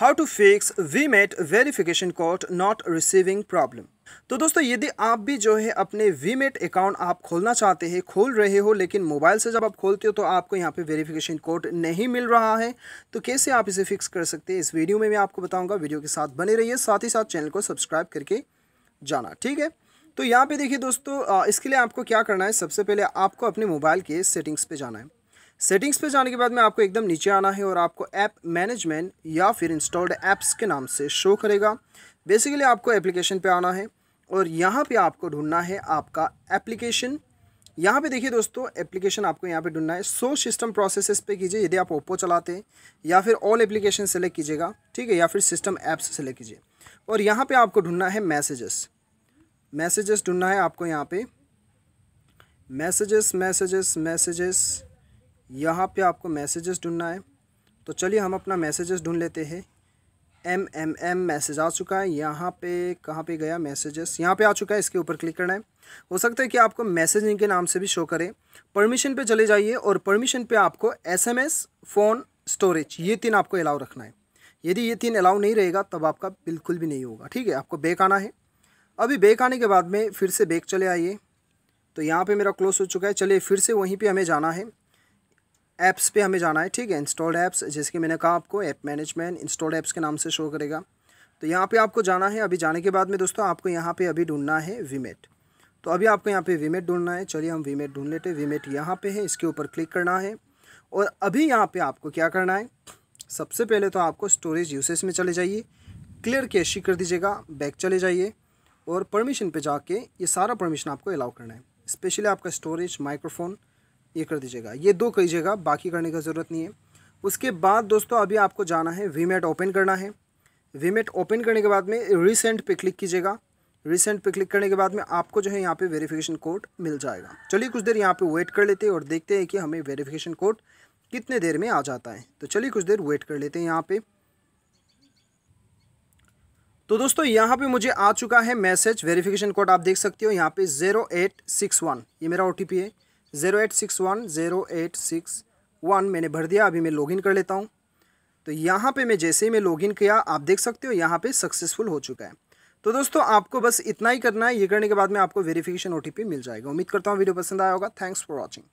how to fix we mate verification code not receiving problem तो दोस्तों यदि आप भी जो है अपने वी मेट अकाउंट आप खोलना चाहते हैं खोल रहे हो लेकिन मोबाइल से जब आप खोलते हो तो आपको यहाँ पे वेरिफिकेशन कोड नहीं मिल रहा है तो कैसे आप इसे फिक्स कर सकते हैं इस वीडियो में मैं आपको बताऊँगा वीडियो के साथ बने रहिए साथ ही साथ चैनल को सब्सक्राइब करके जाना ठीक है तो यहाँ पे देखिए दोस्तों इसके लिए आपको क्या करना है सबसे पहले आपको अपने मोबाइल के सेटिंग्स पे जाना है सेटिंग्स पे जाने के बाद में आपको एकदम नीचे आना है और आपको ऐप मैनेजमेंट या फिर इंस्टॉल्ड ऐप्स के नाम से शो करेगा बेसिकली आपको एप्लीकेशन पे आना है और यहाँ पे आपको ढूंढना है आपका एप्लीकेशन यहाँ पे देखिए दोस्तों एप्लीकेशन आपको यहाँ पे ढूंढना है सो सिस्टम प्रोसेसेस पे कीजिए यदि आप ओप्पो चलाते हैं या फिर ऑल एप्लीकेशन सेलेक्ट कीजिएगा ठीक है या फिर सिस्टम ऐप्स सेलेक्ट कीजिए और यहाँ पे आपको ढूंढना है मैसेजेस मैसेजेस ढूंढना है आपको यहाँ पे मैसेजेस मैसेजेस मैसेजेस यहाँ पे आपको मैसेजेस ढूंढना है तो चलिए हम अपना मैसेजेस ढूंढ लेते हैं एम एम एम मैसेज आ चुका है यहाँ पे कहाँ पे गया मैसेजेस यहाँ पे आ चुका है इसके ऊपर क्लिक करना है हो सकता है कि आपको मैसेजिंग के नाम से भी शो करे परमिशन पे चले जाइए और परमिशन पे आपको एसएमएस फ़ोन स्टोरेज ये तीन आपको अलाउ रखना है यदि ये तीन अलाउ नहीं रहेगा तब आपका बिल्कुल भी नहीं होगा ठीक है आपको बेक आना है अभी बेक आने के बाद में फिर से बेक चले आइए तो यहाँ पर मेरा क्लोज हो चुका है चलिए फिर से वहीं पर हमें जाना है ऐप्स पे हमें जाना है ठीक है इंस्टॉल्ड ऐप्स जैसे कि मैंने कहा आपको ऐप मैनेजमेंट इंस्टॉल्ड ऐप्स के नाम से शो करेगा तो यहाँ पे आपको जाना है अभी जाने के बाद में दोस्तों आपको यहाँ पे अभी ढूंढना है वीमेट तो अभी आपको यहाँ पे वीमेट ढूंढना है चलिए हम वीमेट ढूंढ लेते हैं वीमेट यहाँ पे है इसके ऊपर क्लिक करना है और अभी यहाँ पे आपको क्या करना है सबसे पहले तो आपको स्टोरेज यूसेज में चले जाइए क्लियर कैशी कर दीजिएगा बैक चले जाइए और परमिशन पर जाके ये सारा परमिशन आपको अलाउ करना है स्पेशली आपका स्टोरेज माइक्रोफोन ये कर दीजिएगा ये दो कीजिएगा बाकी करने का ज़रूरत नहीं है उसके बाद दोस्तों अभी आपको जाना है वीमेट ओपन करना है वीमेट ओपन करने के बाद में रिसेंट पे क्लिक कीजिएगा रिसेंट पे क्लिक करने के बाद में आपको जो है यहाँ पे वेरिफिकेशन कोड मिल जाएगा चलिए कुछ देर यहाँ पे वेट कर लेते हैं और देखते हैं कि हमें वेरिफिकेशन कोड कितने देर में आ जाता है तो चलिए कुछ देर वेट कर लेते हैं यहाँ पे तो दोस्तों यहाँ पे मुझे आ चुका है मैसेज वेरिफिकेशन कोड आप देख सकते हो यहाँ पे ज़ीरो एट सिक्स वन ये मेरा ओ है zero eight six one zero eight six one मैंने भर दिया अभी मैं लॉगिन कर लेता हूँ तो यहाँ पे मैं जैसे ही मैं लॉगिन किया आप देख सकते हो यहाँ पे सक्सेसफुल हो चुका है तो दोस्तों आपको बस इतना ही करना है ये करने के बाद में आपको वेरिफिकेशन ओ मिल जाएगा उम्मीद करता हूँ वीडियो पसंद आया होगा थैंक्स फॉर वॉचिंग